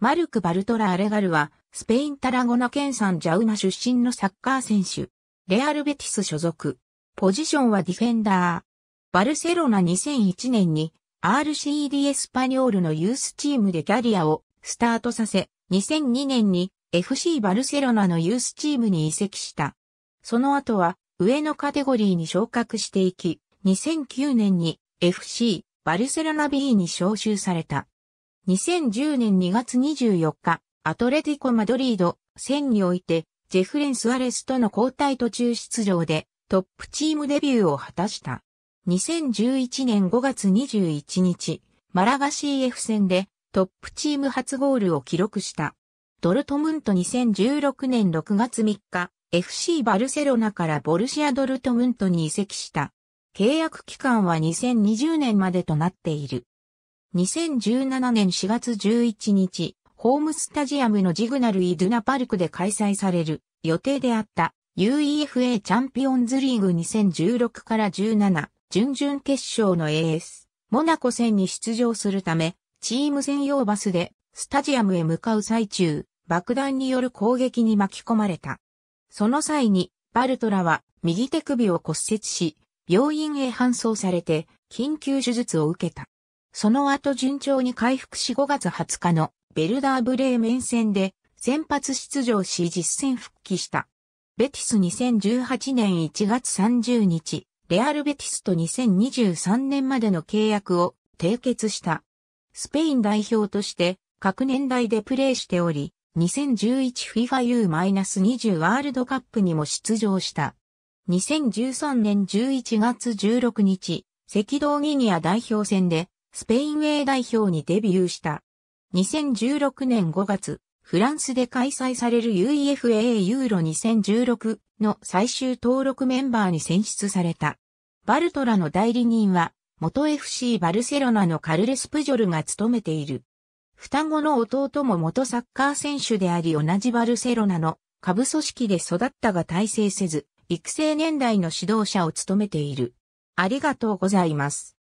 マルク・バルトラ・アレガルは、スペイン・タラゴナ県産ジャウナ出身のサッカー選手。レアル・ベティス所属。ポジションはディフェンダー。バルセロナ2001年に RCD エスパニョールのユースチームでキャリアをスタートさせ、2002年に FC バルセロナのユースチームに移籍した。その後は上のカテゴリーに昇格していき、2009年に FC バルセロナ B に招集された。2010年2月24日、アトレティコ・マドリード戦において、ジェフレン・スアレスとの交代途中出場で、トップチームデビューを果たした。2011年5月21日、マラガ CF 戦でトップチーム初ゴールを記録した。ドルトムント2016年6月3日、FC バルセロナからボルシア・ドルトムントに移籍した。契約期間は2020年までとなっている。2017年4月11日、ホームスタジアムのジグナルイドゥナパルクで開催される予定であった UEFA チャンピオンズリーグ2016から17準々決勝の AS モナコ戦に出場するためチーム専用バスでスタジアムへ向かう最中爆弾による攻撃に巻き込まれた。その際にバルトラは右手首を骨折し病院へ搬送されて緊急手術を受けた。その後順調に回復し5月20日のベルダーブレーメン戦で先発出場し実戦復帰した。ベティス2018年1月30日、レアルベティスと2023年までの契約を締結した。スペイン代表として各年代でプレーしており、2011FIFA U-20 ワールドカップにも出場した。2013年11月16日、赤道ギニア代表戦でスペイン A 代表にデビューした。2016年5月、フランスで開催される UEFA ユーロ2016の最終登録メンバーに選出された。バルトラの代理人は、元 FC バルセロナのカルレス・プジョルが務めている。双子の弟も元サッカー選手であり同じバルセロナの下部組織で育ったが体制せず、育成年代の指導者を務めている。ありがとうございます。